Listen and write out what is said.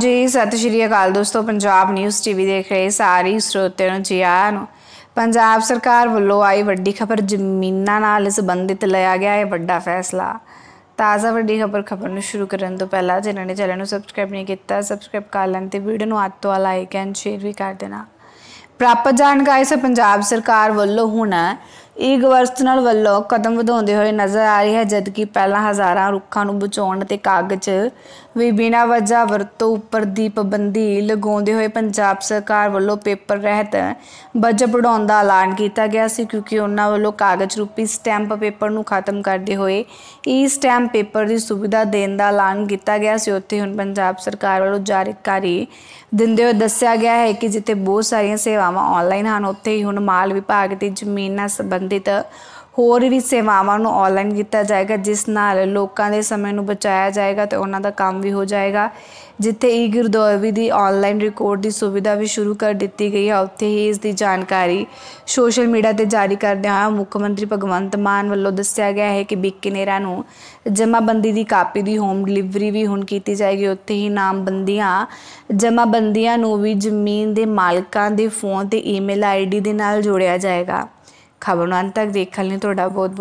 ਜੀ ਸਤਿ ਸ਼੍ਰੀ ਅਕਾਲ ਦੋਸਤੋ ਪੰਜਾਬ ਨਿਊਜ਼ ਟੀਵੀ ਦੇਖ ਰਹੇ ਸਾਰੇ ਸਰੋਤਿਆਂ ਨੂੰ ਜੀ ਆਇਆਂ ਨੂੰ ਪੰਜਾਬ ਸਰਕਾਰ ਵੱਲੋਂ ਆਈ ਵੱਡੀ ਖਬਰ ਜ਼ਮੀਨਾਂ ਨਾਲ ਸੰਬੰਧਿਤ ਲਿਆ ਗਿਆ ਹੈ ਵੱਡਾ ਫੈਸਲਾ ਤਾਜ਼ਾ ਵੱਡੀ ਖਬਰ ਖਬਰ ਨੂੰ ਸ਼ੁਰੂ ਕਰਨ ਤੋਂ ਪਹਿਲਾਂ ਜਿਨ੍ਹਾਂ ਨੇ ਚੈਨਲ ਨੂੰ ਸਬਸਕ੍ਰਾਈਬ ਨਹੀਂ ਕੀਤਾ ਸਬਸਕ੍ਰਾਈਬ ਕਰ ਲੈਣ ਤੇ ਵੀਡੀਓ ਨੂੰ ਅੱਤੋਂ ਵਾਲਾ ਲਾਈਕ ਐਂਡ ਸ਼ੇਅਰ ਵੀ ਕਰ ਦੇਣਾ ਪ੍ਰਾਪਤ ਜਾਣਕਾਰੀ ਸੇ ਪੰਜਾਬ ਸਰਕਾਰ ਵੱਲੋਂ ਹੁਣ ਇਹ ਨਾਲ ਵੱਲੋਂ ਕਦਮ ਵਧਾਉਂਦੇ ਹੋਏ ਨਜ਼ਰ ਆ ਰਹੀ ਹੈ ਜਦਕਿ ਪਹਿਲਾਂ ਹਜ਼ਾਰਾਂ ਰੁੱਖਾਂ ਨੂੰ ਬਚਾਉਣ ਤੇ ਕਾਗਜ਼ ਵੀ ਬਿਨਾਂ ਵਜ੍ਹਾ ਵਰਤੋਂ ਉੱਪਰ ਦੀ ਪਾਬੰਦੀ ਲਗਾਉਂਦੇ ਹੋਏ ਪੰਜਾਬ ਸਰਕਾਰ ਵੱਲੋਂ ਪੇਪਰ ਰਹਿਤ ਬਜਟ ਬਣਾਉਣ ਦਾ ਐਲਾਨ ਕੀਤਾ ਗਿਆ ਸੀ ਕਿਉਂਕਿ ਉਹਨਾਂ ਵੱਲੋਂ ਕਾਗਜ਼ ਰੂਪੀ ਸਟੈਂਪ ਪੇਪਰ ਨੂੰ ਖਤਮ ਕਰਦੇ ਹੋਏ ਈ ਸਟੈਂਪ ਪੇਪਰ ਦੀ ਸੁਵਿਧਾ ਦੇਣ ਦਾ ਐਲਾਨ ਕੀਤਾ ਗਿਆ ਸੀ ਉੱਥੇ ਹੁਣ ਪੰਜਾਬ ਸਰਕਾਰ ਵੱਲੋਂ ਜਾਰੀ ਕਰੀ ਦਿੰਦੇ ਹੋਏ ਦੱਸਿਆ ਗਿਆ ਹੈ ਕਿ ਜਿੱਥੇ ਬਹੁਤ ਸਾਰੀਆਂ ਸੇਵਾਵਾਂ ਆਨਲਾਈਨ ਹਨ ਉੱਥੇ ਹੀ ਹੁਣ ਮਾਲ ਵਿਭਾਗ ਦੀ ਜ਼ਮੀਨਾਂ ਸੰਬੰਧ ਸੰਬੰਧਿਤ ਹੋਰ ਵੀ ਸੇਵਾਵਾਂ ਨੂੰ ਆਨਲਾਈਨ ਕੀਤਾ ਜਾਏਗਾ ਜਿਸ ਨਾਲ ਲੋਕਾਂ ਦੇ ਸਮੇਂ ਨੂੰ ਬਚਾਇਆ ਜਾਏਗਾ ਤੇ ਉਹਨਾਂ ਦਾ ਕੰਮ ਵੀ ਹੋ ਜਾਏਗਾ ਜਿੱਥੇ ਈ ਗੁਰਦੁਆਰੇ ਦੀ ਆਨਲਾਈਨ ਰਿਕਾਰਡ ਦੀ ਸੁਵਿਧਾ ਵੀ ਸ਼ੁਰੂ ਕਰ ਦਿੱਤੀ ਗਈ ਹੈ ਉੱਥੇ ਹੀ ਇਸ ਦੀ ਜਾਣਕਾਰੀ ਸੋਸ਼ਲ ਮੀਡੀਆ ਤੇ ਜਾਰੀ ਕਰਦੇ ਆ ਮੁੱਖ ਮੰਤਰੀ ਭਗਵੰਤ ਮਾਨ ਵੱਲੋਂ ਦੱਸਿਆ ਗਿਆ ਹੈ ਕਿ ਬਿਕਨੇਰਾ ਨੂੰ ਜਮਾਬੰਦੀ ਦੀ ਕਾਪੀ ਦੀ ਹੋਮ ਡਿਲੀਵਰੀ ਵੀ ਹੁਣ ਕੀਤੀ ਜਾਏਗੀ ਉੱਥੇ ਹੀ ਨਾਮਬੰਦੀਆਂ ਜਮਾਬੰਦੀਆਂ ਨੂੰ ਵੀ ਜ਼ਮੀਨ ਦੇ ਮਾਲਕਾਂ ਦੇ ਫੋਨ ਤੇ ਈਮੇਲ ਆਈਡੀ ਦੇ ਨਾਲ ਜੋੜਿਆ ਜਾਏਗਾ ਖਬਰ ਨੂੰ ਅੰਤ ਤੱਕ ਦੇਖਣ ਲਈ ਤੁਹਾਡਾ ਬਹੁਤ